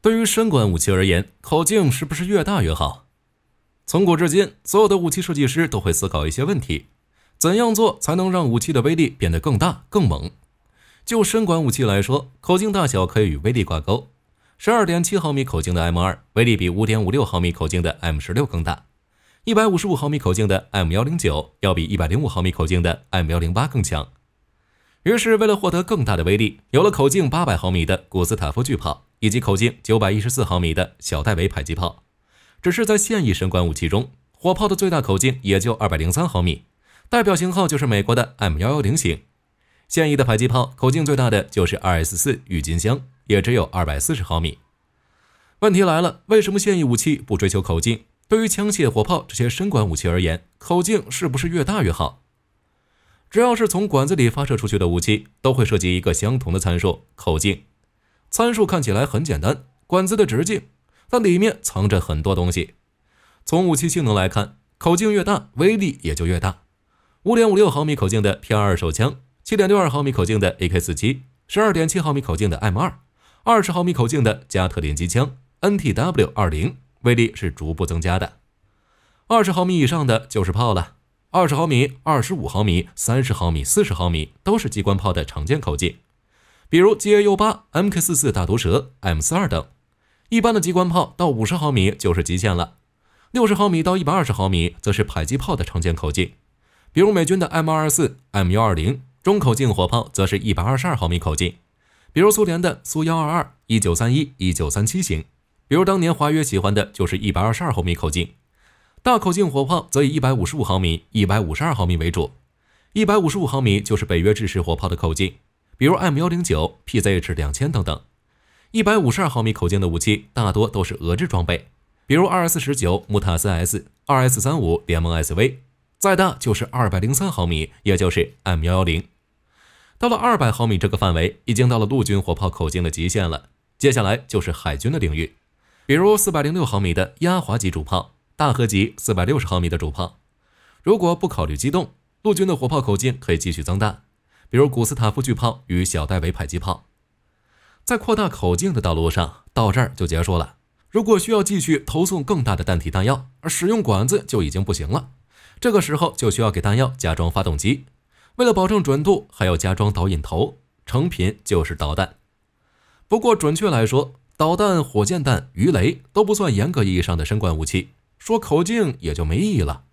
对于深管武器而言，口径是不是越大越好？从古至今，所有的武器设计师都会思考一些问题：怎样做才能让武器的威力变得更大、更猛？就深管武器来说，口径大小可以与威力挂钩。十二点七毫米口径的 M 二威力比五点五六毫米口径的 M 十六更大，一百五十五毫米口径的 M 幺零九要比一百零五毫米口径的 M 幺零八更强。于是，为了获得更大的威力，有了口径八百毫米的古斯塔夫巨炮。以及口径九百一十四毫米的小戴维迫击炮，只是在现役神管武器中，火炮的最大口径也就二百零三毫米，代表型号就是美国的 M 幺幺零型。现役的迫击炮口径最大的就是二 S 四郁金香，也只有二百四十毫米。问题来了，为什么现役武器不追求口径？对于枪械、火炮这些深管武器而言，口径是不是越大越好？只要是从管子里发射出去的武器，都会涉及一个相同的参数——口径。参数看起来很简单，管子的直径，但里面藏着很多东西。从武器性能来看，口径越大，威力也就越大。五点五六毫米口径的 P 二二手枪，七点六二毫米口径的 AK 四七，十二点七毫米口径的 M 二，二十毫米口径的加特林机枪 NTW 二零，威力是逐步增加的。二十毫米以上的就是炮了。二十毫米、二十五毫米、三十毫米、四十毫米都是机关炮的常见口径。比如 GAU 八、MK 四四大毒蛇、M 四二等，一般的机关炮到五十毫米就是极限了，六十毫米到一百二十毫米则是迫击炮的常见口径。比如美军的 M 二二四、M 幺二零中口径火炮则是一百二十二毫米口径。比如苏联的苏幺二二、一九三一、一九三七型。比如当年华约喜欢的就是一百二十二毫米口径。大口径火炮则以一百五十五毫米、一百五十二毫米为主。一百五十五毫米就是北约制式火炮的口径。比如 M 幺零九、PZH 两千等等，一百五十二毫米口径的武器大多都是俄制装备，比如 r s 1 9木塔斯 S、2S35 联盟 SV。再大就是二百零三毫米，也就是 M 幺幺零。到了二百毫米这个范围，已经到了陆军火炮口径的极限了。接下来就是海军的领域，比如四百零六毫米的压滑级主炮、大和级四百六十毫米的主炮。如果不考虑机动，陆军的火炮口径可以继续增大。比如古斯塔夫巨炮与小戴维迫击炮，在扩大口径的道路上，到这儿就结束了。如果需要继续投送更大的弹体弹药，而使用管子就已经不行了，这个时候就需要给弹药加装发动机，为了保证准度，还要加装导引头，成品就是导弹。不过，准确来说，导弹、火箭弹、鱼雷都不算严格意义上的深管武器，说口径也就没意义了。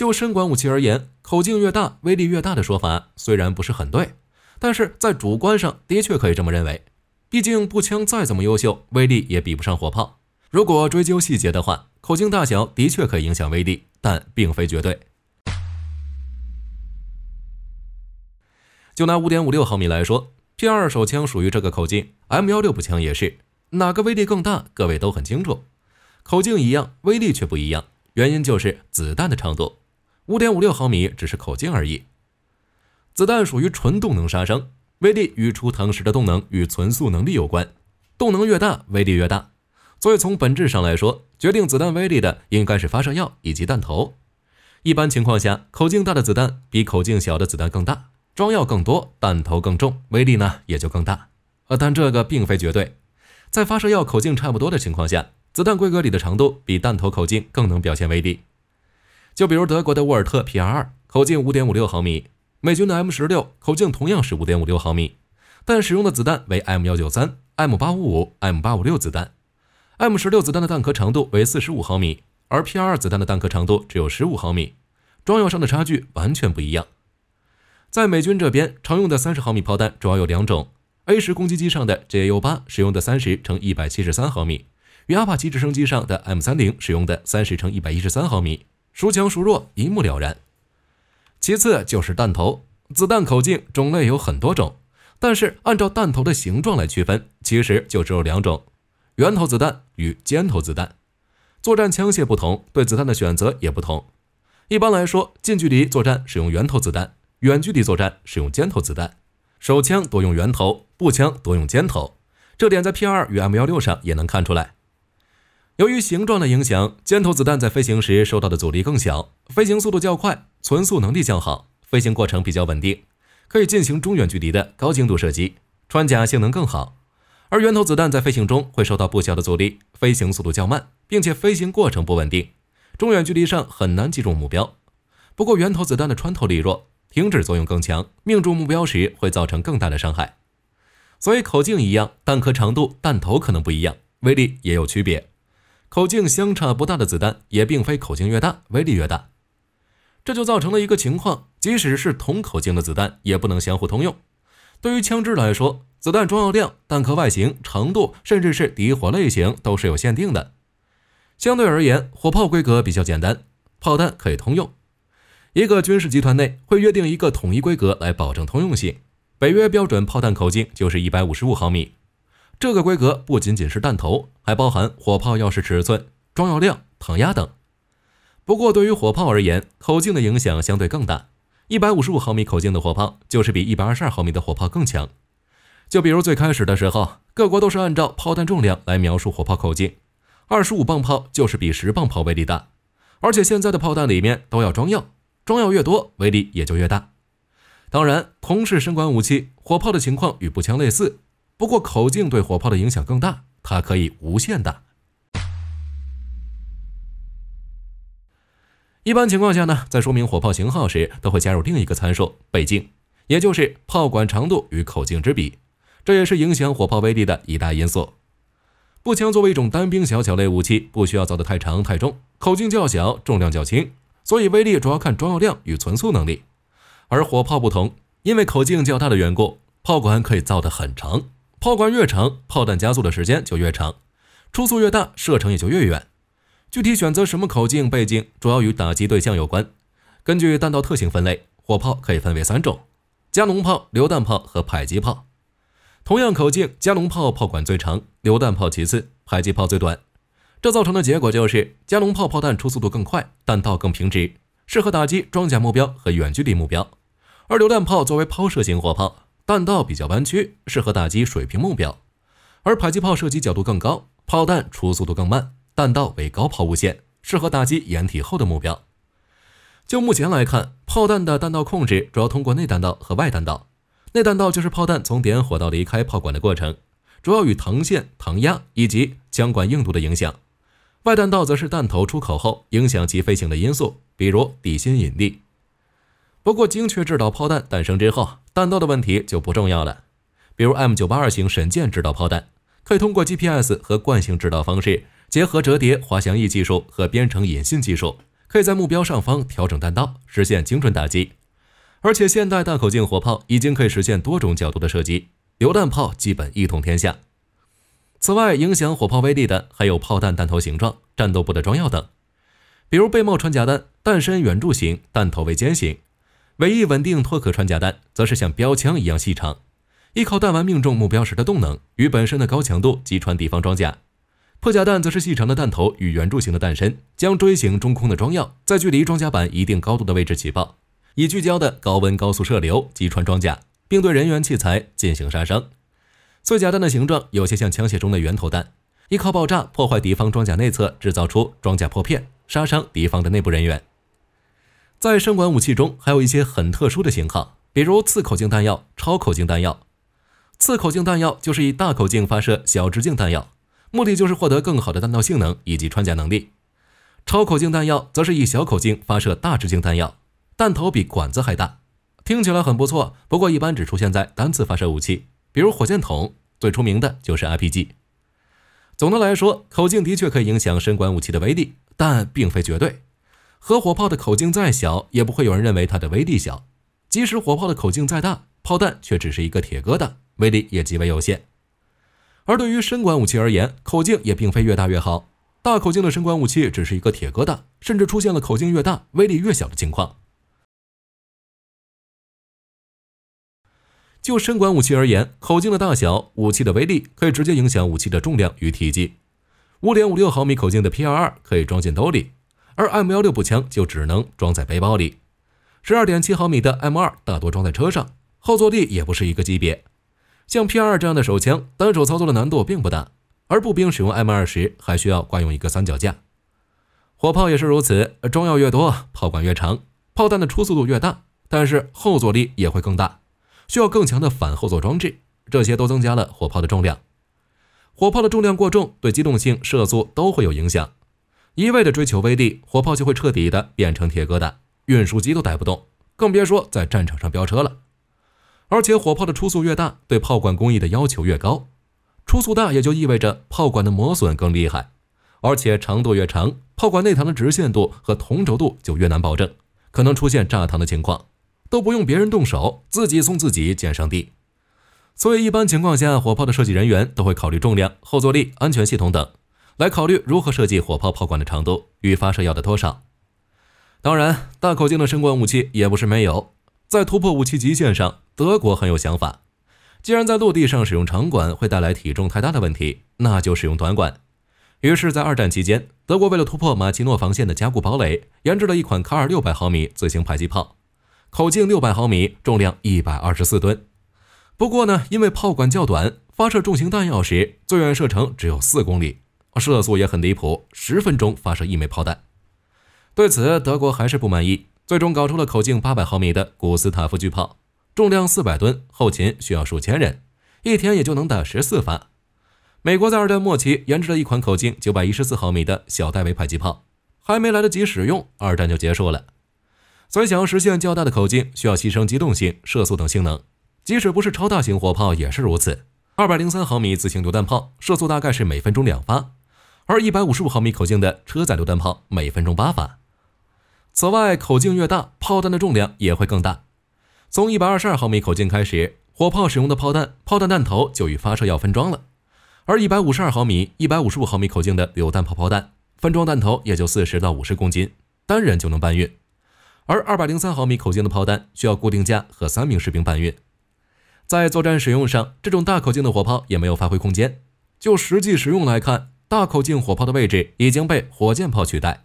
就身管武器而言，口径越大威力越大的说法虽然不是很对，但是在主观上的确可以这么认为。毕竟步枪再怎么优秀，威力也比不上火炮。如果追究细节的话，口径大小的确可以影响威力，但并非绝对。就拿五点五六毫米来说，P 二手枪属于这个口径，M 幺六步枪也是。哪个威力更大，各位都很清楚。口径一样，威力却不一样，原因就是子弹的长度。五点五六毫米只是口径而已，子弹属于纯动能杀伤，威力与出膛时的动能与存速能力有关，动能越大，威力越大。所以从本质上来说，决定子弹威力的应该是发射药以及弹头。一般情况下，口径大的子弹比口径小的子弹更大，装药更多，弹头更重，威力呢也就更大。呃，但这个并非绝对，在发射药口径差不多的情况下，子弹规格里的长度比弹头口径更能表现威力。就比如德国的沃尔特 P R 口径五点五六毫米，美军的 M 十六口径同样是五点五六毫米，但使用的子弹为 M 幺九三、M 八五五、M 八五六子弹。M 十六子弹的弹壳长度为四十五毫米，而 P R 子弹的弹壳长度只有十五毫米，装药上的差距完全不一样。在美军这边常用的三十毫米炮弹主要有两种：A 十攻击机上的 J U 八使用的三十乘一百七十三毫米，与阿帕奇直升机上的 M 三零使用的三十乘一百一十三毫米。孰强孰弱一目了然。其次就是弹头，子弹口径种类有很多种，但是按照弹头的形状来区分，其实就只有两种：圆头子弹与尖头子弹。作战枪械不同，对子弹的选择也不同。一般来说，近距离作战使用圆头子弹，远距离作战使用尖头子弹。手枪多用圆头，步枪多用尖头。这点在 P 二与 M 幺六上也能看出来。由于形状的影响，尖头子弹在飞行时受到的阻力更小，飞行速度较快，存速能力较好，飞行过程比较稳定，可以进行中远距离的高精度射击，穿甲性能更好。而圆头子弹在飞行中会受到不小的阻力，飞行速度较慢，并且飞行过程不稳定，中远距离上很难击中目标。不过，圆头子弹的穿透力弱，停止作用更强，命中目标时会造成更大的伤害。所以，口径一样，弹壳长度、弹头可能不一样，威力也有区别。口径相差不大的子弹，也并非口径越大威力越大，这就造成了一个情况：即使是同口径的子弹，也不能相互通用。对于枪支来说，子弹装药量、弹壳外形、长度，甚至是底火类型，都是有限定的。相对而言，火炮规格比较简单，炮弹可以通用。一个军事集团内会约定一个统一规格来保证通用性。北约标准炮弹口径就是一百五十五毫米。这个规格不仅仅是弹头，还包含火炮钥匙尺寸、装药量、膛压等。不过，对于火炮而言，口径的影响相对更大。一百五十五毫米口径的火炮就是比一百二十二毫米的火炮更强。就比如最开始的时候，各国都是按照炮弹重量来描述火炮口径。二十五磅炮就是比十磅炮威力大。而且现在的炮弹里面都要装药，装药越多，威力也就越大。当然，同是身管武器，火炮的情况与步枪类似。不过口径对火炮的影响更大，它可以无限大。一般情况下呢，在说明火炮型号时，都会加入另一个参数倍径，也就是炮管长度与口径之比，这也是影响火炮威力的一大因素。步枪作为一种单兵小巧类武器，不需要造的太长太重，口径较小，重量较轻，所以威力主要看装药量与存速能力。而火炮不同，因为口径较大的缘故，炮管可以造的很长。炮管越长，炮弹加速的时间就越长，初速越大，射程也就越远。具体选择什么口径倍镜，主要与打击对象有关。根据弹道特性分类，火炮可以分为三种：加农炮、榴弹炮和迫击炮。同样口径，加农炮炮管最长，榴弹炮其次，迫击炮最短。这造成的结果就是，加农炮炮弹初速度更快，弹道更平直，适合打击装甲目标和远距离目标；而榴弹炮作为抛射型火炮。弹道比较弯曲，适合打击水平目标；而迫击炮射击角度更高，炮弹初速度更慢，弹道为高抛物线，适合打击掩体后的目标。就目前来看，炮弹的弹道控制主要通过内弹道和外弹道。内弹道就是炮弹从点火到离开炮管的过程，主要与膛线、膛压以及枪管硬度的影响；外弹道则是弹头出口后影响其飞行的因素，比如地心引力。不过，精确制导炮弹诞生之后。弹道的问题就不重要了，比如 M 九八二型神箭制导炮弹，可以通过 GPS 和惯性制导方式，结合折叠滑翔翼技术和编程引信技术，可以在目标上方调整弹道，实现精准打击。而且现代大口径火炮已经可以实现多种角度的射击，榴弹炮基本一统天下。此外，影响火炮威力的还有炮弹弹头形状、战斗部的装药等。比如背帽穿甲弹，弹身圆柱形，弹头为尖形。唯一稳定脱壳穿甲弹则是像标枪一样细长，依靠弹丸命中目标时的动能与本身的高强度击穿敌方装甲。破甲弹则是细长的弹头与圆柱形的弹身，将锥形中空的装药在距离装甲板一定高度的位置起爆，以聚焦的高温高速射流击穿装甲，并对人员器材进行杀伤。碎甲弹的形状有些像枪械中的圆头弹，依靠爆炸破坏敌方装甲内侧，制造出装甲破片，杀伤敌方的内部人员。在生管武器中，还有一些很特殊的型号，比如次口径弹药、超口径弹药。次口径弹药就是以大口径发射小直径弹药，目的就是获得更好的弹道性能以及穿甲能力。超口径弹药则是以小口径发射大直径弹药，弹头比管子还大，听起来很不错。不过一般只出现在单次发射武器，比如火箭筒。最出名的就是 I P G。总的来说，口径的确可以影响身管武器的威力，但并非绝对。核火炮的口径再小，也不会有人认为它的威力小；即使火炮的口径再大，炮弹却只是一个铁疙瘩，威力也极为有限。而对于深管武器而言，口径也并非越大越好。大口径的深管武器只是一个铁疙瘩，甚至出现了口径越大威力越小的情况。就深管武器而言，口径的大小，武器的威力可以直接影响武器的重量与体积。5.56毫米口径的 P.R.R 可以装进兜里。而 M 幺六步枪就只能装在背包里，十二点七毫米的 M 二大多装在车上，后坐力也不是一个级别。像 P 二这样的手枪，单手操作的难度并不大，而步兵使用 M 二时还需要挂用一个三脚架。火炮也是如此，装药越多，炮管越长，炮弹的初速度越大，但是后坐力也会更大，需要更强的反后坐装置，这些都增加了火炮的重量。火炮的重量过重，对机动性、射速都会有影响。一味的追求威力，火炮就会彻底的变成铁疙瘩，运输机都带不动，更别说在战场上飙车了。而且火炮的初速越大，对炮管工艺的要求越高，初速大也就意味着炮管的磨损更厉害，而且长度越长，炮管内膛的直线度和同轴度就越难保证，可能出现炸膛的情况，都不用别人动手，自己送自己见上帝。所以一般情况下，火炮的设计人员都会考虑重量、后坐力、安全系统等。来考虑如何设计火炮炮管的长度与发射药的多少。当然，大口径的身管武器也不是没有。在突破武器极限上，德国很有想法。既然在陆地上使用长管会带来体重太大的问题，那就使用短管。于是，在二战期间，德国为了突破马奇诺防线的加固堡垒，研制了一款卡尔六百毫米自行迫击炮，口径六百毫米，重量一百二十四吨。不过呢，因为炮管较短，发射重型弹药时，最远射程只有四公里。射速也很离谱，十分钟发射一枚炮弹。对此，德国还是不满意，最终搞出了口径八百毫米的古斯塔夫巨炮，重量四百吨，后勤需要数千人，一天也就能打十四发。美国在二战末期研制了一款口径九百一十四毫米的小戴维迫击炮，还没来得及使用，二战就结束了。所以，想要实现较大的口径，需要牺牲机动性、射速等性能。即使不是超大型火炮也是如此。二百零三毫米自行榴弹炮射速大概是每分钟两发。而一百五十五毫米口径的车载榴弹炮每分钟八发。此外，口径越大，炮弹的重量也会更大。从一百二十二毫米口径开始，火炮使用的炮弹炮弹弹头就与发射药分装了。而一百五十二毫米、一百五十五毫米口径的榴弹炮炮弹分装弹头也就四十到五十公斤，单人就能搬运。而二百零三毫米口径的炮弹需要固定架和三名士兵搬运。在作战使用上，这种大口径的火炮也没有发挥空间。就实际使用来看。大口径火炮的位置已经被火箭炮取代。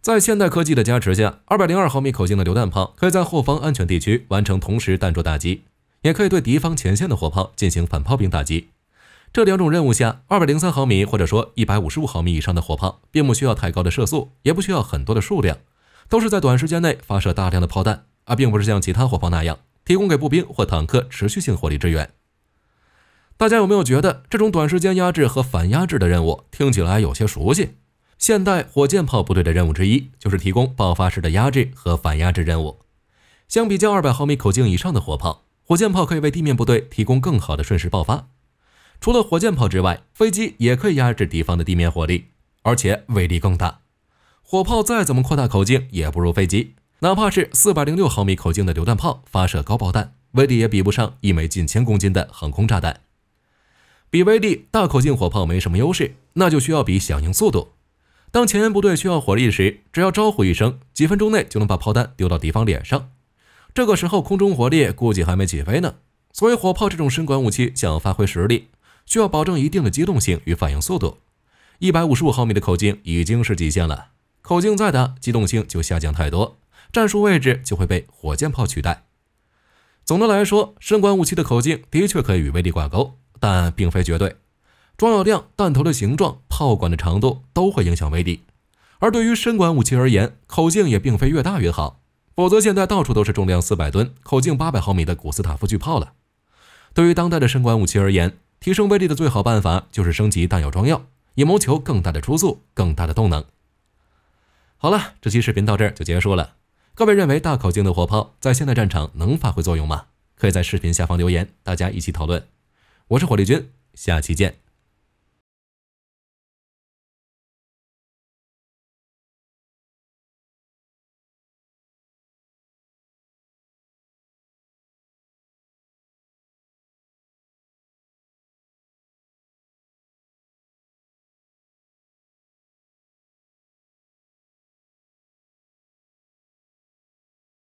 在现代科技的加持下，二百零二毫米口径的榴弹炮可以在后方安全地区完成同时弹着打击，也可以对敌方前线的火炮进行反炮兵打击。这两种任务下，二百零三毫米或者说一百五十五毫米以上的火炮并不需要太高的射速，也不需要很多的数量，都是在短时间内发射大量的炮弹，而并不是像其他火炮那样提供给步兵或坦克持续性火力支援。大家有没有觉得这种短时间压制和反压制的任务听起来有些熟悉？现代火箭炮部队的任务之一就是提供爆发式的压制和反压制任务。相比较二百毫米口径以上的火炮，火箭炮可以为地面部队提供更好的瞬时爆发。除了火箭炮之外，飞机也可以压制敌方的地面火力，而且威力更大。火炮再怎么扩大口径，也不如飞机。哪怕是四百零六毫米口径的榴弹炮发射高爆弹，威力也比不上一枚近千公斤的航空炸弹。比威力大口径火炮没什么优势，那就需要比响应速度。当前沿部队需要火力时，只要招呼一声，几分钟内就能把炮弹丢到敌方脸上。这个时候空中火力估计还没起飞呢。所以火炮这种身管武器想要发挥实力，需要保证一定的机动性与反应速度。一百五十五毫米的口径已经是极限了，口径再大，机动性就下降太多，战术位置就会被火箭炮取代。总的来说，身管武器的口径的确可以与威力挂钩。但并非绝对，装药量、弹头的形状、炮管的长度都会影响威力。而对于身管武器而言，口径也并非越大越好，否则现在到处都是重量四百吨、口径八百毫米的古斯塔夫巨炮了。对于当代的深管武器而言，提升威力的最好办法就是升级弹药装药，以谋求更大的初速、更大的动能。好了，这期视频到这儿就结束了。各位认为大口径的火炮在现代战场能发挥作用吗？可以在视频下方留言，大家一起讨论。我是火力军，下期见。